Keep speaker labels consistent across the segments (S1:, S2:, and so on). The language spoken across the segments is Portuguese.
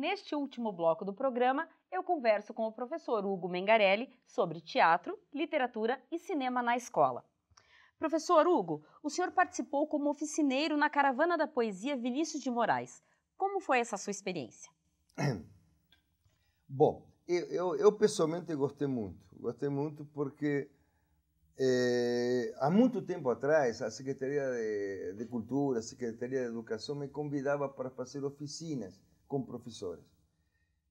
S1: Neste último bloco do programa, eu converso com o professor Hugo Mengarelli sobre teatro, literatura e cinema na escola. Professor Hugo, o senhor participou como oficineiro na Caravana da Poesia Vinícius de Moraes. Como foi essa sua experiência?
S2: Bom, eu, eu, eu pessoalmente gostei muito. Gostei muito porque é, há muito tempo atrás a Secretaria de, de Cultura, a Secretaria de Educação me convidava para fazer oficinas con profesores.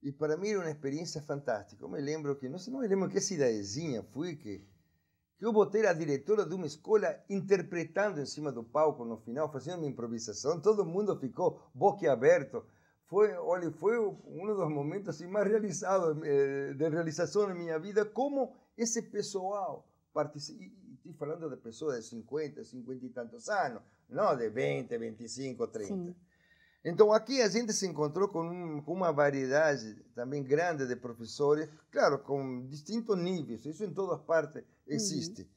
S2: Y para mí era una experiencia fantástica. Eu me lembro que, no sé, no me lembro que cidadezinha fui que, que eu botei a diretora de una escuela interpretando em cima do palco no final, haciendo uma improvisación. Todo mundo ficou boquiaberto. Foi, olha, foi um dos momentos más realizados, eh, de realización en mi vida, como ese pessoal participa. Estoy falando de personas de 50, 50 y tantos años. No, de 20, 25, 30. Então aqui a gente se encontrou com, um, com uma variedade também grande de professores, claro, com distintos níveis, isso em todas partes existe, uhum.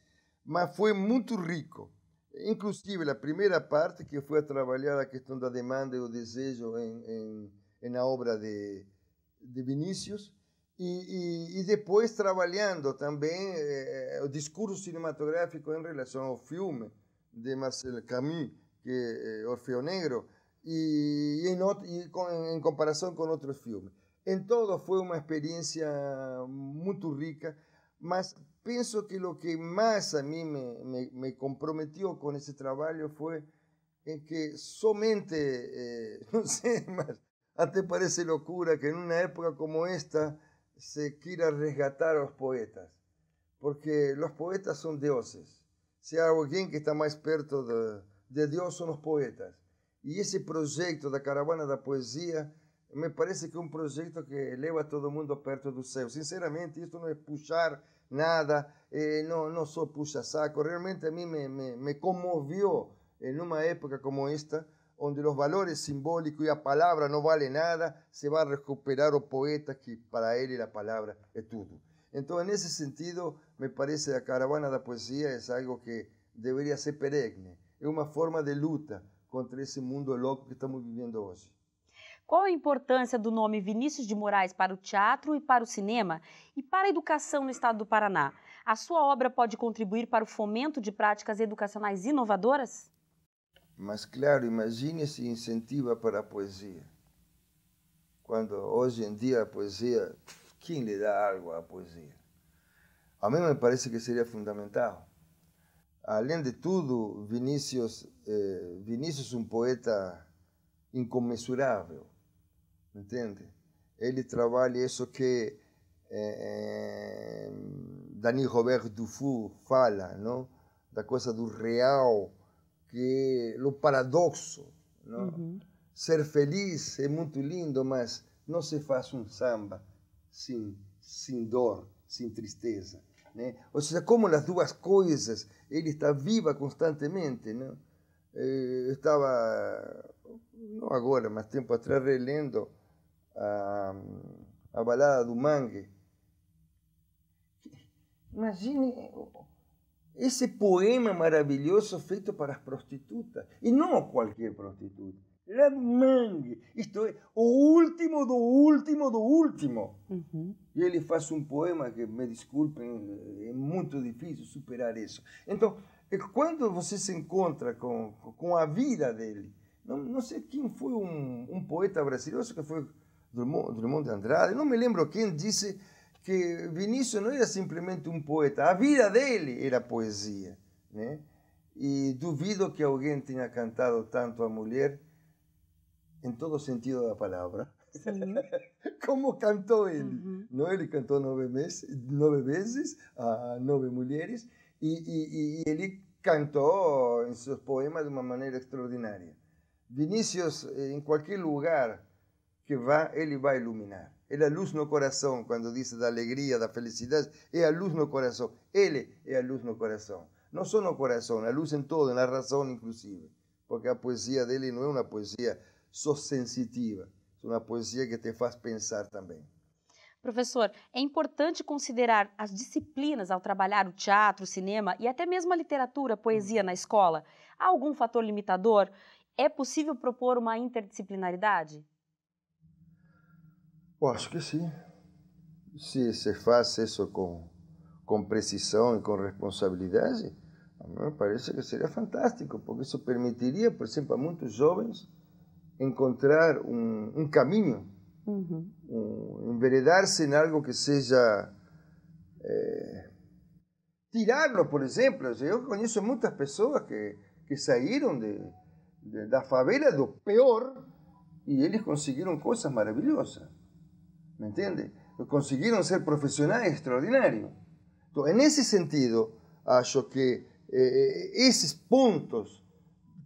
S2: mas foi muito rico. Inclusive, a primeira parte, que foi a trabalhar a questão da demanda e o desejo em, em, em na obra de, de Vinícius, e, e, e depois trabalhando também eh, o discurso cinematográfico em relação ao filme de Marcel Camus, que é eh, Orfeu Negro, y, en, en, comparación con otros filmes. En todo fue una experiencia muy rica, mas pienso que lo que más a mí me, comprometió con ese trabajo fue en que somente eh, no sé, más, parece locura que en una época como esta se quiera resgatar a los poetas, porque los poetas son dioses. Si hay alguien que está más perto de Dios son los poetas. Y ese proyecto de la Caravana da poesía me parece que es un proyecto que a todo el mundo perto del céu. Sinceramente, esto no es puxar nada, eh, no soy sou puxa-saco. Realmente a mí me, me, en una época como esta, donde los valores simbólicos y a palabra no vale nada, se va a recuperar o poeta que para él la palabra es todo. Entonces, en ese sentido, me parece la caravana da poesía es algo que debería ser perene. Es una forma de luta contra esse mundo louco que estamos vivendo hoje.
S1: Qual a importância do nome Vinícius de Moraes para o teatro e para o cinema e para a educação no estado do Paraná? A sua obra pode contribuir para o fomento de práticas educacionais inovadoras?
S2: Mas, claro, imagine se incentiva para a poesia. Quando hoje em dia a poesia, quem lhe dá algo à poesia? A mim me parece que seria fundamental. Além de tudo, Vinícius, eh, Vinícius é um poeta incomensurável, entende? Ele trabalha isso que eh, eh Dani Robert Dufour fala, não? da coisa do real, que é o paradoxo. Não? Uhum. Ser feliz é muito lindo, mas não se faz um samba sem, sem dor, sem tristeza. Né? ¿eh? Ou seja, como as duas coisas, ele está viva constantemente. Né? Eu eh, estava, não agora, mas tempo atrás, relendo a, a balada do Mangue. Imagine esse poema maravilhoso feito para as prostitutas, e não qualquer prostituta Le Mangue. Isto é, o último do último do último. Uhum. E ele faz um poema que, me desculpem, é muito difícil superar isso. Então, é quando você se encontra com, com a vida dele, não, não sei quem foi um, um poeta brasileiro, que foi Drummond, Drummond de Andrade, não me lembro quem disse que Vinícius não era simplesmente um poeta, a vida dele era poesia. Né? E duvido que alguém tenha cantado tanto a mulher en todo sentido de la palabra. cómo cantó él, ¿no? Él cantó nueve, meses, nueve veces a nueve mujeres y, él cantó en sus poemas de una manera extraordinaria. Vinicius, eh, en cualquier lugar que va, él va a iluminar. Es la luz no corazón, cuando dice de alegría, da felicidad, es la luz no corazón. Él es la luz no corazón. No solo corazón, la luz en todo, en la razón inclusive. Porque la poesía de él no es una poesía Sou sensitiva. É uma poesia que te faz pensar também.
S1: Professor, é importante considerar as disciplinas ao trabalhar o teatro, o cinema e até mesmo a literatura, a poesia hum. na escola. Há algum fator limitador? É possível propor uma interdisciplinaridade?
S2: Eu acho que sim. Se se faz isso com, com precisão e com responsabilidade, a mim parece que seria fantástico, porque isso permitiria, por exemplo, a muitos jovens encontrar un camino, enveredarse en algo que sea, eh, tirarlo, por ejemplo. Yo conozco muchas personas que, que salieron de, la da favela lo peor y ellos consiguieron cosas maravillosas. ¿Me entiende? Consiguieron ser profesionales extraordinarios. En ese sentido, acho que eh, eh, esos puntos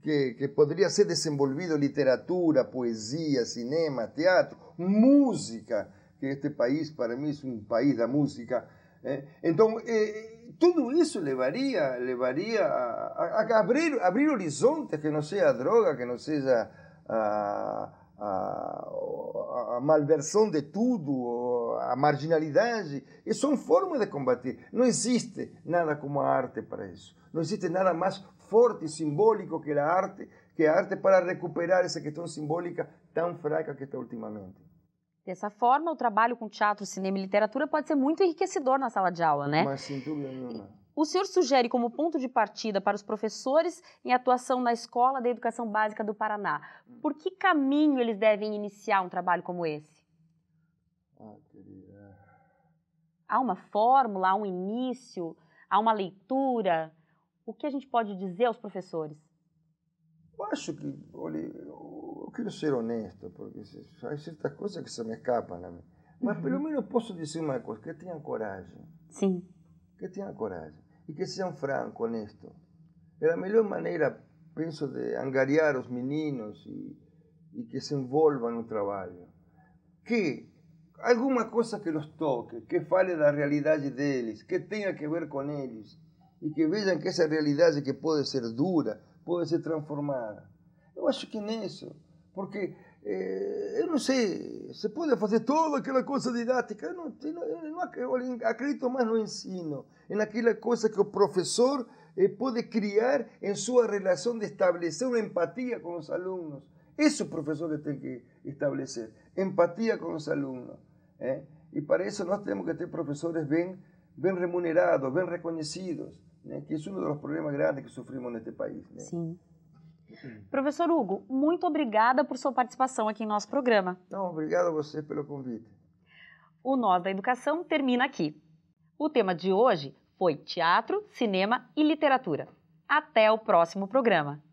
S2: que, que poderia ser desenvolvido literatura, poesia, cinema, teatro, música, que este país, para mim, é um país da música. É? ¿eh? Então, é, eh, tudo isso levaria, levaria a, a, abrir, abrir horizontes que não seja a droga, que não seja a, a, a malversão de tudo, a marginalidade. E são formas de combater. Não existe nada como a arte para isso. Não existe nada mais forte e simbólico que a arte, que a arte para recuperar essa questão simbólica tão fraca que está ultimamente.
S1: Dessa forma, o trabalho com teatro, cinema e literatura pode ser muito enriquecedor na sala de aula, né? Mas
S2: sem dúvida nenhuma.
S1: O senhor sugere como ponto de partida para os professores em atuação na Escola da Educação Básica do Paraná. Por que caminho eles devem iniciar um trabalho como esse?
S2: Ah, querida.
S1: Há uma fórmula, há um início, há uma leitura? o que a gente pode dizer aos professores?
S2: Eu acho que, olha, eu quero ser honesto, porque há certas coisas que se me escapam a mim. Mas uhum. pelo menos posso dizer uma coisa, que tenham coragem. Sim. Que tenham coragem. E que sejam francos, honestos. É a melhor maneira, penso, de angariar os meninos e, e que se envolvam no trabalho. Que alguma coisa que os toque, que fale da realidade deles, que tenha que ver com eles y que vean que esa realidad de que puede ser dura, puede ser transformada. yo acho que eso porque eh, no sé se puede hacer toda aquella cosa didáctica no no más yo en acredito más no ensino, aquella cosa que el profesor eh, puede criar en su relación de establecer una empatía con los alumnos esos profesores profesor tiene que establecer empatía con los alumnos ¿eh? y para eso nosotros tenemos que tener profesores bien bien remunerados, bien reconocidos né, que isso é um dos problemas grandes que sofrimos neste país. Né? Sim. Uhum.
S1: Professor Hugo, muito obrigada por sua participação aqui em nosso programa.
S2: Não, obrigado a você pelo convite.
S1: O Nós da Educação termina aqui. O tema de hoje foi teatro, cinema e literatura. Até o próximo programa.